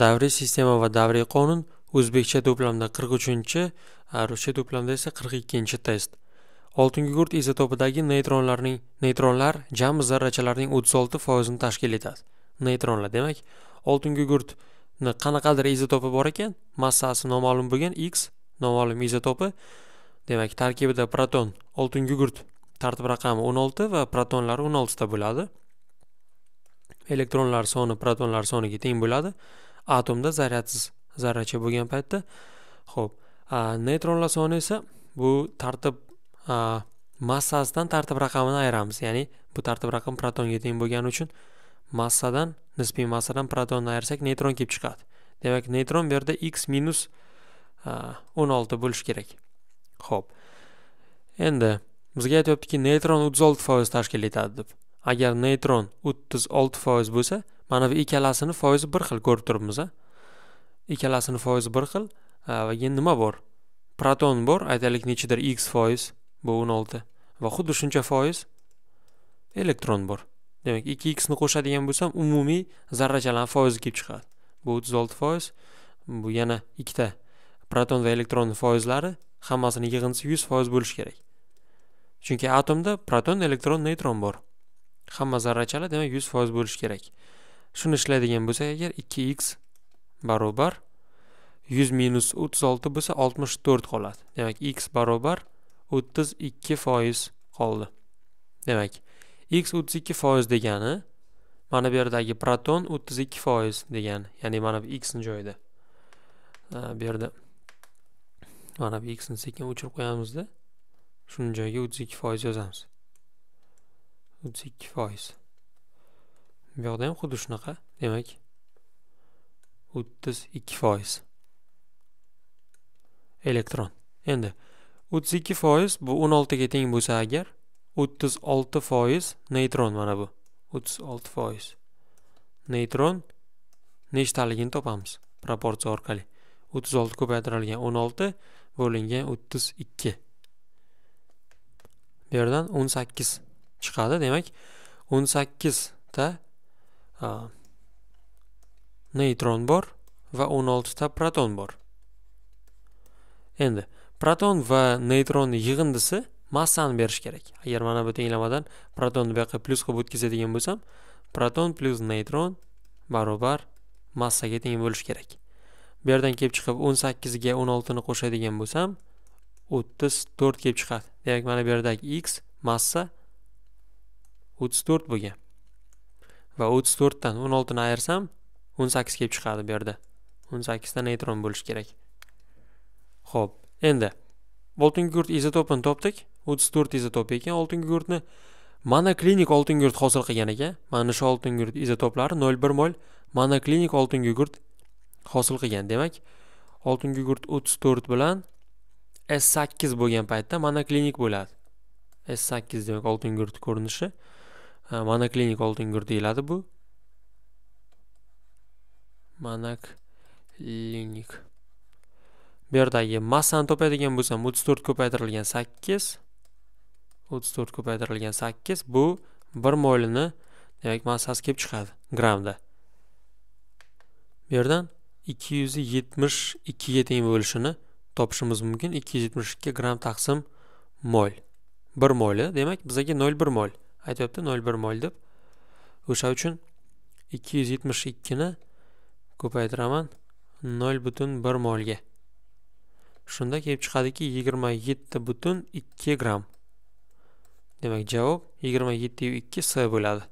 davriy sistema va davriy qonun o'zbekcha to'plamda 43-chi, ruscha to'plamda esa 42-test. oltingugurt izotopidagi neytronlarning neytronlar jami zarrachalarning 36% ni tashkil etadi. Neytronlar, demak, oltingugurtni qanaqadir izotopi bor ekan, massasi noma'lum bo'lgan X noma'lum izotopi. Demak, tarkibida proton, oltingugurt tartib raqami 16 va protonlari 16 ta bo'ladi. Elektronlar soni protonlar soniga teng bo'ladi. atomda zaryadsiz zarracha bo'lgan paytda ho'p neytronlar soni esa bu tartib massasidan tartib raqamini ayiramiz ya'ni bu tartib raqam protonga teng bo'lgani uchun massadan nisbiy massadan protonni ayirsak neytron kelib chiqadi demak neytron bu yerda x minus o'n olti bo'lishi kerak ho'p endi bizga aytyaptiki neytron o'ttiz olti foiz tashkil etadi deb agar neytron o'ttiz olti foiz bo'lsa mana bu ikkalasini foizi bir xil ko'rib turibmiz a ikkalasini foizi bir xil va keyin nima bor proton bor aytaylik nechidir x foiz bu o'n olti va xuddi shuncha foiz elektron bor demak ikki xni qo'shadigan bo'lsam umumiy zarrachalarni foizi kelib chiqadi bu o'ttiz olti foiz bu yana ikkita proton va elektronni foizlari hammasini yig'indisi yuz foiz bo'lishi kerak chunki atomda proton elektron neytron bor hamma zarrachalar demak yuz foiz bo'lishi kerak shuni ishlaydigan bo'lsak agar 2x barobar 100 minus 36 bo'lsa 64 qoladi demak x barobar 32 foiz qoldi demak x 32 foiz degani mana bu yerdagi proton 32 foiz degani ya'ni mana bu x ni joyida e, bu yerda mana bu x ni sekin o'chirib qo'yamizda shuni joyiga 32 foiz yozamiz 32 foiz bu yoqda ham xuddi shunaqa demak o'ttiz ikki foiz elektron endi o'ttiz ikki foiz bu o'n oltiga teng bo'lsa agar o'ttiz olti foiz neytron mana bu o'ttiz olti foiz neytron nechtaligini topamiz proporsiya orqali o'ttiz olti ko'paytirilgan o'n olti bo'lingan o'ttiz ikki bu yerdan o'n sakkiz chiqadi demak o'n sakkizta neytron bor va 16 ta proton bor endi proton va neytron yig'indisi massani berish kerak agar mana bu tenglamadan protonni bu yoqqa plus qilib o'tkazadigan bo'lsam proton plus neytron barobar massaga teng bo'lish kerak bu yerdan kelib chiqib 18 ga 16 ni qo'shadigan bo'lsam 34 kelib chiqadi demak mana bu yerdagi x massa 34 bo'lgan va o'ttiz to'rtdan o'n oltini ayirsam o'n sakkiz kelib chiqadi bu yerda o'n sakkizta neytron bo'lishi kerak ho'p endi oltin izotopini topdik o'ttiz to'rt izotop ekan oltin monoklinik oltin hosil qilgan ekan mana shu oltin izotoplari nol bir mol monoklinik oltin hosil qilgan demak oltin gugurt o'ttiz to'rt bilan s sakkiz bo'lgan paytda monoklinik bo'ladi s sakkiz demak oltin ko'rinishi monoklinik oltin gur deyiladi bu monoklinik bu yerdagi massani topadigan bo'lsam o'ttiz to'rt ko'paytirilgan sakkiz o'ttiz to'rt ko'paytirilgan sakkiz bu bir molini demak massasi kelib chiqadi gramda bu yerdan ikki yuz yetmish ikkiga teng bo'lishini topishimiz mumkin ikki yuz yetmish ikki gramm taqsim mol bir moli demak bizaga nol bir mol aytyapti nol bir mol deb o'sha uchun ikki yuz yetmish ikkini ko'paytiraman nol butun bir molga shunda kelib chiqadiki yigirma yetti butun ikki gramm demak javob yigirma C ikki s bo'ladi